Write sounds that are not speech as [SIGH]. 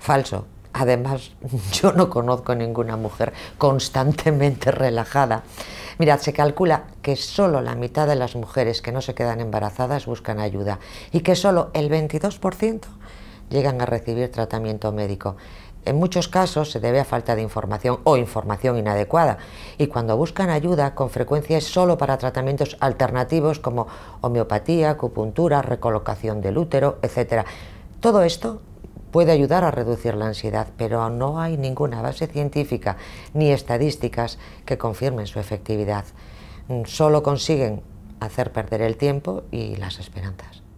Falso. Además, [LAUGHS] yo no conozco ninguna mujer constantemente relajada. Mirad, se calcula que solo la mitad de las mujeres que no se quedan embarazadas buscan ayuda y que solo el 22% llegan a recibir tratamiento médico. En muchos casos se debe a falta de información o información inadecuada y cuando buscan ayuda con frecuencia es solo para tratamientos alternativos como homeopatía, acupuntura, recolocación del útero, etc. Todo esto puede ayudar a reducir la ansiedad, pero no hay ninguna base científica ni estadísticas que confirmen su efectividad. Mm, solo consiguen hacer perder el tiempo y las esperanzas.